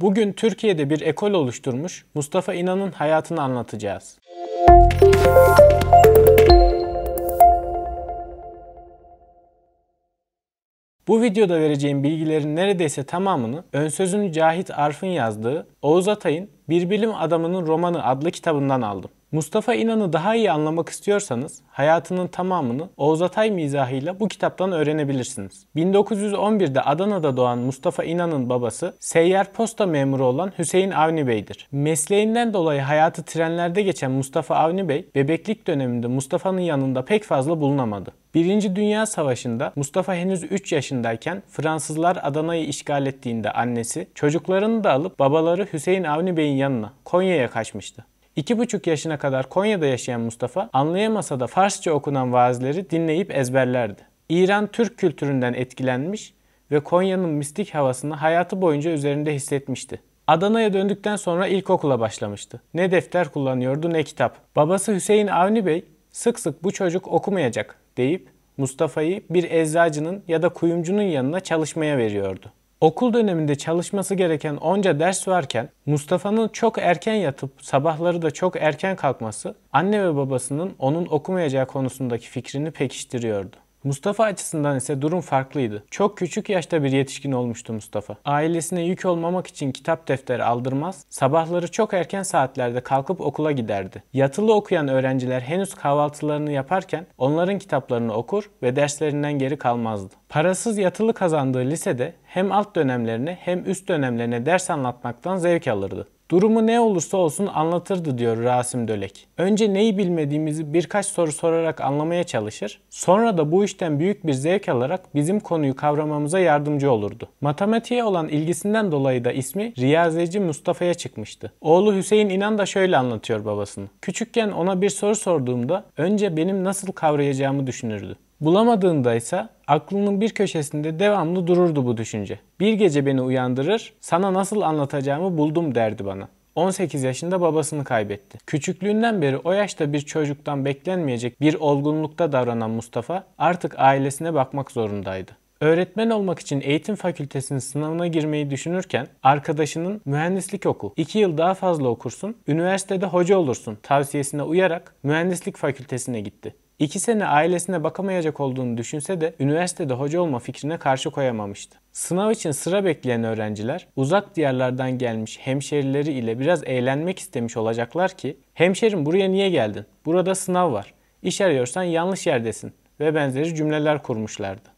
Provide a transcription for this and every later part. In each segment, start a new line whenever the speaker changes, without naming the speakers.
Bugün Türkiye'de bir ekol oluşturmuş Mustafa İnan'ın hayatını anlatacağız. Bu videoda vereceğim bilgilerin neredeyse tamamını önsözünü Cahit Arf'ın yazdığı Oğuz Atay'ın Bir Bilim Adamının Romanı adlı kitabından aldım. Mustafa İnan'ı daha iyi anlamak istiyorsanız hayatının tamamını Oğuz Atay mizahıyla bu kitaptan öğrenebilirsiniz. 1911'de Adana'da doğan Mustafa İnan'ın babası seyyar posta memuru olan Hüseyin Avni Bey'dir. Mesleğinden dolayı hayatı trenlerde geçen Mustafa Avni Bey bebeklik döneminde Mustafa'nın yanında pek fazla bulunamadı. Birinci Dünya Savaşı'nda Mustafa henüz 3 yaşındayken Fransızlar Adana'yı işgal ettiğinde annesi çocuklarını da alıp babaları Hüseyin Avni Bey'in yanına Konya'ya kaçmıştı. 2,5 yaşına kadar Konya'da yaşayan Mustafa anlayamasa da Farsça okunan vaazleri dinleyip ezberlerdi. İran Türk kültüründen etkilenmiş ve Konya'nın mistik havasını hayatı boyunca üzerinde hissetmişti. Adana'ya döndükten sonra ilkokula başlamıştı. Ne defter kullanıyordu ne kitap. Babası Hüseyin Avni Bey sık sık bu çocuk okumayacak deyip Mustafa'yı bir eczacının ya da kuyumcunun yanına çalışmaya veriyordu. Okul döneminde çalışması gereken onca ders varken Mustafa'nın çok erken yatıp sabahları da çok erken kalkması anne ve babasının onun okumayacağı konusundaki fikrini pekiştiriyordu. Mustafa açısından ise durum farklıydı. Çok küçük yaşta bir yetişkin olmuştu Mustafa. Ailesine yük olmamak için kitap defteri aldırmaz, sabahları çok erken saatlerde kalkıp okula giderdi. Yatılı okuyan öğrenciler henüz kahvaltılarını yaparken onların kitaplarını okur ve derslerinden geri kalmazdı. Parasız yatılı kazandığı lisede hem alt dönemlerine hem üst dönemlerine ders anlatmaktan zevk alırdı. Durumu ne olursa olsun anlatırdı diyor Rasim Dölek. Önce neyi bilmediğimizi birkaç soru sorarak anlamaya çalışır, sonra da bu işten büyük bir zevk alarak bizim konuyu kavramamıza yardımcı olurdu. Matematiğe olan ilgisinden dolayı da ismi Riyazeci Mustafa'ya çıkmıştı. Oğlu Hüseyin İnan da şöyle anlatıyor babasını. Küçükken ona bir soru sorduğumda önce benim nasıl kavrayacağımı düşünürdü. Bulamadığında ise aklının bir köşesinde devamlı dururdu bu düşünce. Bir gece beni uyandırır, sana nasıl anlatacağımı buldum derdi bana. 18 yaşında babasını kaybetti. Küçüklüğünden beri o yaşta bir çocuktan beklenmeyecek bir olgunlukta davranan Mustafa artık ailesine bakmak zorundaydı. Öğretmen olmak için eğitim fakültesinin sınavına girmeyi düşünürken arkadaşının mühendislik oku, 2 yıl daha fazla okursun, üniversitede hoca olursun tavsiyesine uyarak mühendislik fakültesine gitti. İki sene ailesine bakamayacak olduğunu düşünse de üniversitede hoca olma fikrine karşı koyamamıştı. Sınav için sıra bekleyen öğrenciler uzak diyarlardan gelmiş hemşerileri ile biraz eğlenmek istemiş olacaklar ki hemşerim buraya niye geldin? Burada sınav var. İş arıyorsan yanlış yerdesin ve benzeri cümleler kurmuşlardı.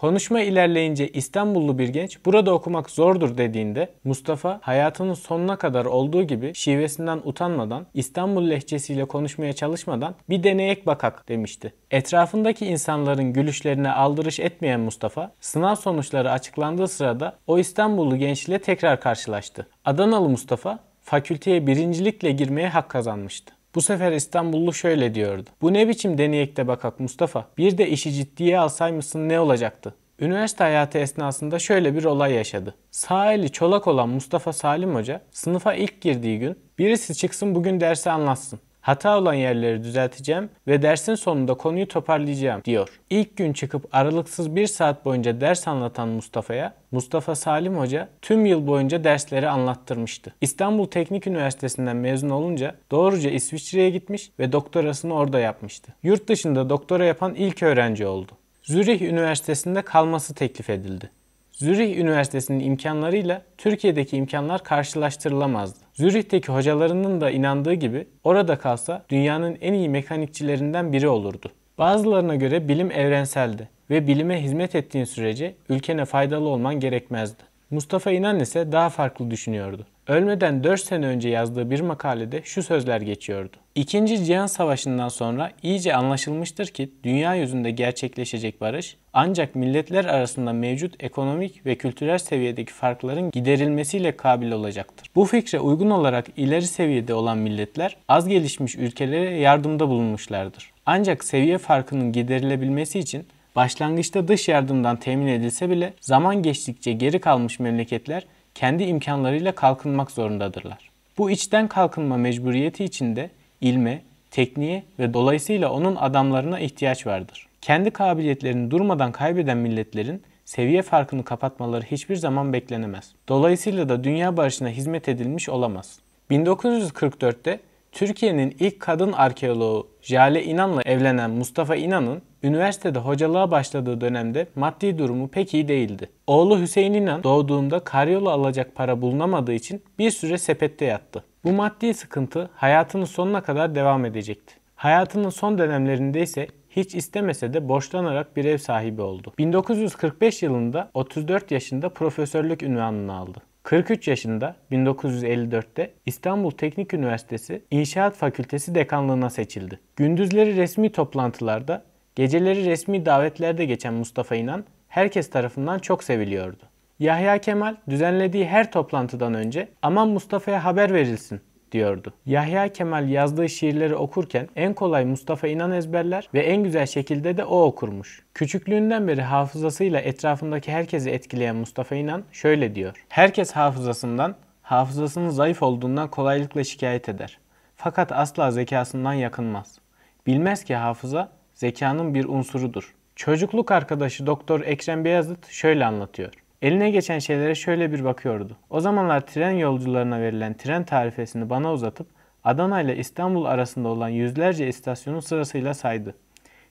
Konuşma ilerleyince İstanbullu bir genç burada okumak zordur dediğinde Mustafa hayatının sonuna kadar olduğu gibi şivesinden utanmadan İstanbul lehçesiyle konuşmaya çalışmadan bir deneyek bakak demişti. Etrafındaki insanların gülüşlerine aldırış etmeyen Mustafa sınav sonuçları açıklandığı sırada o İstanbullu gençle tekrar karşılaştı. Adanalı Mustafa fakülteye birincilikle girmeye hak kazanmıştı. Bu sefer İstanbullu şöyle diyordu. Bu ne biçim deneyekte bakak Mustafa? Bir de işi ciddiye alsaymışsın ne olacaktı? Üniversite hayatı esnasında şöyle bir olay yaşadı. Sağ eli çolak olan Mustafa Salim Hoca sınıfa ilk girdiği gün birisi çıksın bugün dersi anlatsın. Hata olan yerleri düzelteceğim ve dersin sonunda konuyu toparlayacağım diyor. İlk gün çıkıp aralıksız bir saat boyunca ders anlatan Mustafa'ya Mustafa Salim Hoca tüm yıl boyunca dersleri anlattırmıştı. İstanbul Teknik Üniversitesi'nden mezun olunca doğruca İsviçre'ye gitmiş ve doktorasını orada yapmıştı. Yurt dışında doktora yapan ilk öğrenci oldu. Zürih Üniversitesi'nde kalması teklif edildi. Zürih Üniversitesi'nin imkanlarıyla Türkiye'deki imkanlar karşılaştırılamazdı. Zürih'teki hocalarının da inandığı gibi orada kalsa dünyanın en iyi mekanikçilerinden biri olurdu. Bazılarına göre bilim evrenseldi ve bilime hizmet ettiğin sürece ülkene faydalı olman gerekmezdi. Mustafa İnan ise daha farklı düşünüyordu. Ölmeden 4 sene önce yazdığı bir makalede şu sözler geçiyordu. İkinci Cihan Savaşı'ndan sonra iyice anlaşılmıştır ki dünya yüzünde gerçekleşecek barış ancak milletler arasında mevcut ekonomik ve kültürel seviyedeki farkların giderilmesiyle kabil olacaktır. Bu fikre uygun olarak ileri seviyede olan milletler az gelişmiş ülkelere yardımda bulunmuşlardır. Ancak seviye farkının giderilebilmesi için başlangıçta dış yardımdan temin edilse bile zaman geçtikçe geri kalmış memleketler kendi imkanlarıyla kalkınmak zorundadırlar. Bu içten kalkınma mecburiyeti içinde ilme, tekniğe ve dolayısıyla onun adamlarına ihtiyaç vardır. Kendi kabiliyetlerini durmadan kaybeden milletlerin seviye farkını kapatmaları hiçbir zaman beklenemez. Dolayısıyla da dünya barışına hizmet edilmiş olamaz. 1944'te Türkiye'nin ilk kadın arkeoloğu Jale İnan'la evlenen Mustafa İnan'ın üniversitede hocalığa başladığı dönemde maddi durumu pek iyi değildi. Oğlu Hüseyin İnan doğduğunda karyola alacak para bulunamadığı için bir süre sepette yattı. Bu maddi sıkıntı hayatının sonuna kadar devam edecekti. Hayatının son dönemlerinde ise hiç istemese de borçlanarak bir ev sahibi oldu. 1945 yılında 34 yaşında profesörlük ünvanını aldı. 43 yaşında 1954'te İstanbul Teknik Üniversitesi İnşaat Fakültesi dekanlığına seçildi. Gündüzleri resmi toplantılarda, geceleri resmi davetlerde geçen Mustafa İnan herkes tarafından çok seviliyordu. Yahya Kemal düzenlediği her toplantıdan önce aman Mustafa'ya haber verilsin diyordu. Yahya Kemal yazdığı şiirleri okurken en kolay Mustafa İnan ezberler ve en güzel şekilde de o okurmuş. Küçüklüğünden beri hafızasıyla etrafındaki herkesi etkileyen Mustafa İnan şöyle diyor. Herkes hafızasından, hafızasının zayıf olduğundan kolaylıkla şikayet eder. Fakat asla zekasından yakınmaz. Bilmez ki hafıza zekanın bir unsurudur. Çocukluk arkadaşı Doktor Ekrem Beyazıt şöyle anlatıyor. Eline geçen şeylere şöyle bir bakıyordu. O zamanlar tren yolcularına verilen tren tarifesini bana uzatıp Adana ile İstanbul arasında olan yüzlerce istasyonun sırasıyla saydı.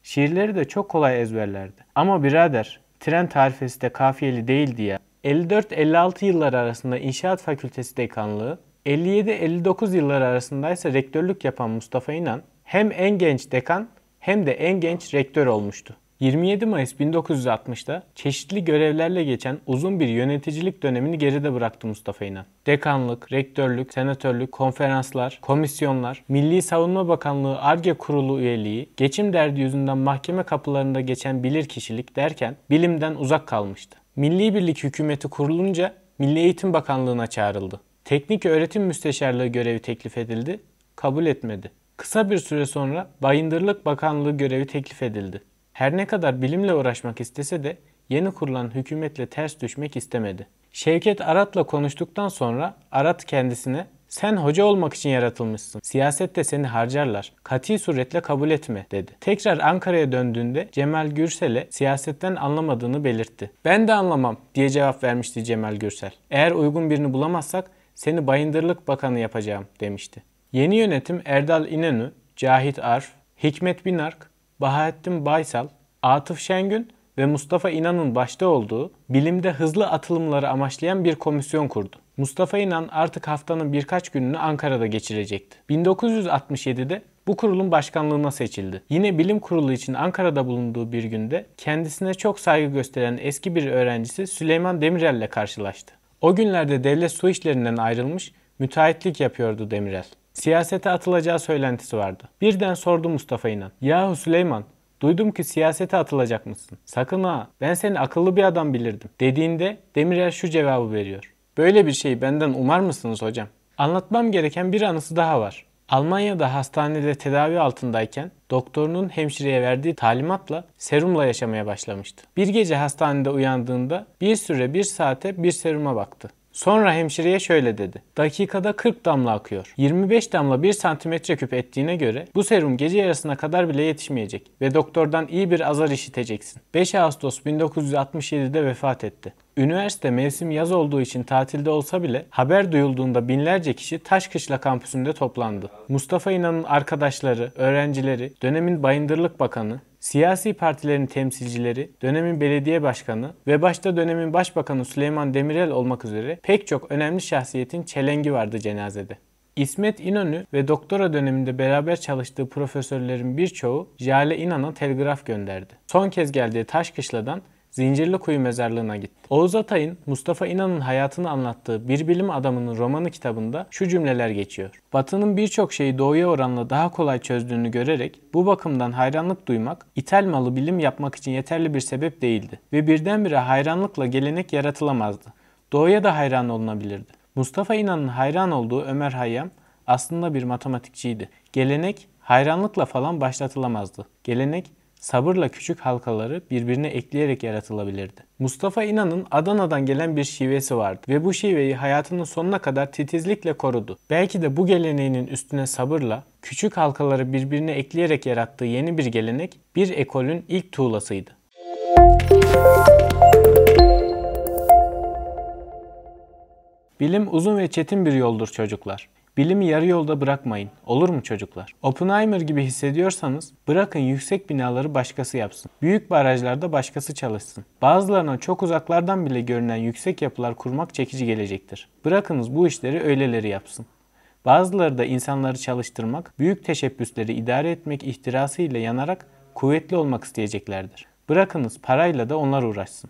Şiirleri de çok kolay ezberlerdi. Ama birader tren tarifesi de kafiyeli değildi ya. 54-56 yılları arasında inşaat Fakültesi dekanlığı, 57-59 yılları arasında ise rektörlük yapan Mustafa İnan hem en genç dekan hem de en genç rektör olmuştu. 27 Mayıs 1960'da çeşitli görevlerle geçen uzun bir yöneticilik dönemini geride bıraktı Mustafa İnan. Dekanlık, rektörlük, senatörlük, konferanslar, komisyonlar, Milli Savunma Bakanlığı ARGE kurulu üyeliği, geçim derdi yüzünden mahkeme kapılarında geçen bilirkişilik derken bilimden uzak kalmıştı. Milli Birlik hükümeti kurulunca Milli Eğitim Bakanlığı'na çağrıldı. Teknik öğretim müsteşarlığı görevi teklif edildi, kabul etmedi. Kısa bir süre sonra Bayındırlık Bakanlığı görevi teklif edildi. Her ne kadar bilimle uğraşmak istese de yeni kurulan hükümetle ters düşmek istemedi. Şevket Arat'la konuştuktan sonra Arat kendisine sen hoca olmak için yaratılmışsın. Siyasette seni harcarlar. Kati suretle kabul etme dedi. Tekrar Ankara'ya döndüğünde Cemal Gürsel'e siyasetten anlamadığını belirtti. Ben de anlamam diye cevap vermişti Cemal Gürsel. Eğer uygun birini bulamazsak seni Bayındırlık Bakanı yapacağım demişti. Yeni yönetim Erdal İnönü, Cahit Arf, Hikmet Binark, Bahattin Baysal, Atıf Şengün ve Mustafa İnan'ın başta olduğu bilimde hızlı atılımları amaçlayan bir komisyon kurdu. Mustafa İnan artık haftanın birkaç gününü Ankara'da geçirecekti. 1967'de bu kurulun başkanlığına seçildi. Yine bilim kurulu için Ankara'da bulunduğu bir günde kendisine çok saygı gösteren eski bir öğrencisi Süleyman Demirel ile karşılaştı. O günlerde devlet su işlerinden ayrılmış, müteahhitlik yapıyordu Demirel siyasete atılacağı söylentisi vardı. Birden sordu Mustafa İnan. Yahu Süleyman Duydum ki siyasete atılacak mısın? Sakın ha ben seni akıllı bir adam bilirdim dediğinde Demirel şu cevabı veriyor. Böyle bir şeyi benden umar mısınız hocam? Anlatmam gereken bir anısı daha var. Almanya'da hastanede tedavi altındayken doktorunun hemşireye verdiği talimatla serumla yaşamaya başlamıştı. Bir gece hastanede uyandığında bir süre bir saate bir seruma baktı. Sonra hemşireye şöyle dedi. Dakikada 40 damla akıyor. 25 damla 1 santimetre küp ettiğine göre bu serum gece yarısına kadar bile yetişmeyecek ve doktordan iyi bir azar işiteceksin. 5 Ağustos 1967'de vefat etti. Üniversite mevsim yaz olduğu için tatilde olsa bile haber duyulduğunda binlerce kişi Taşkışla kampüsünde toplandı. Mustafa İnan'ın arkadaşları, öğrencileri, dönemin Bayındırlık Bakanı, Siyasi partilerin temsilcileri, dönemin belediye başkanı ve başta dönemin başbakanı Süleyman Demirel olmak üzere pek çok önemli şahsiyetin çelengi vardı cenazede. İsmet İnönü ve doktora döneminde beraber çalıştığı profesörlerin birçoğu Jale İnan'a telgraf gönderdi. Son kez geldiği Taşkışla'dan Zincirli kuyu Mezarlığı'na gitti. Oğuz Atay'ın Mustafa İnan'ın hayatını anlattığı Bir Bilim Adamı'nın romanı kitabında şu cümleler geçiyor. Batı'nın birçok şeyi doğuya oranla daha kolay çözdüğünü görerek bu bakımdan hayranlık duymak, ithal malı bilim yapmak için yeterli bir sebep değildi ve birdenbire hayranlıkla gelenek yaratılamazdı. Doğuya da hayran olunabilirdi. Mustafa İnan'ın hayran olduğu Ömer Hayyam aslında bir matematikçiydi. Gelenek hayranlıkla falan başlatılamazdı. Gelenek sabırla küçük halkaları birbirine ekleyerek yaratılabilirdi. Mustafa İnan'ın Adana'dan gelen bir şivesi vardı ve bu şiveyi hayatının sonuna kadar titizlikle korudu. Belki de bu geleneğinin üstüne sabırla küçük halkaları birbirine ekleyerek yarattığı yeni bir gelenek bir ekolün ilk tuğlasıydı. Bilim uzun ve çetin bir yoldur çocuklar. Bilimi yarı yolda bırakmayın. Olur mu çocuklar? Oppenheimer gibi hissediyorsanız bırakın yüksek binaları başkası yapsın. Büyük barajlarda başkası çalışsın. Bazılarına çok uzaklardan bile görünen yüksek yapılar kurmak çekici gelecektir. Bırakınız bu işleri öyleleri yapsın. Bazıları da insanları çalıştırmak, büyük teşebbüsleri idare etmek ihtirası ile yanarak kuvvetli olmak isteyeceklerdir. Bırakınız parayla da onlar uğraşsın.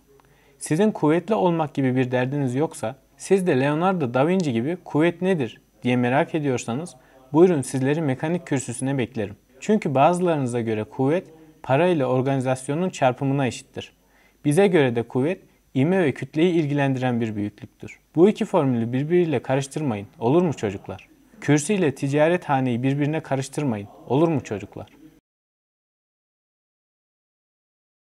Sizin kuvvetli olmak gibi bir derdiniz yoksa siz de Leonardo da Vinci gibi kuvvet nedir, diye merak ediyorsanız buyurun sizleri mekanik kürsüsüne beklerim. Çünkü bazılarınıza göre kuvvet para ile organizasyonun çarpımına eşittir. Bize göre de kuvvet ime ve kütleyi ilgilendiren bir büyüklüktür. Bu iki formülü birbiriyle karıştırmayın. Olur mu çocuklar? Kürsü ile haneyi birbirine karıştırmayın. Olur mu çocuklar?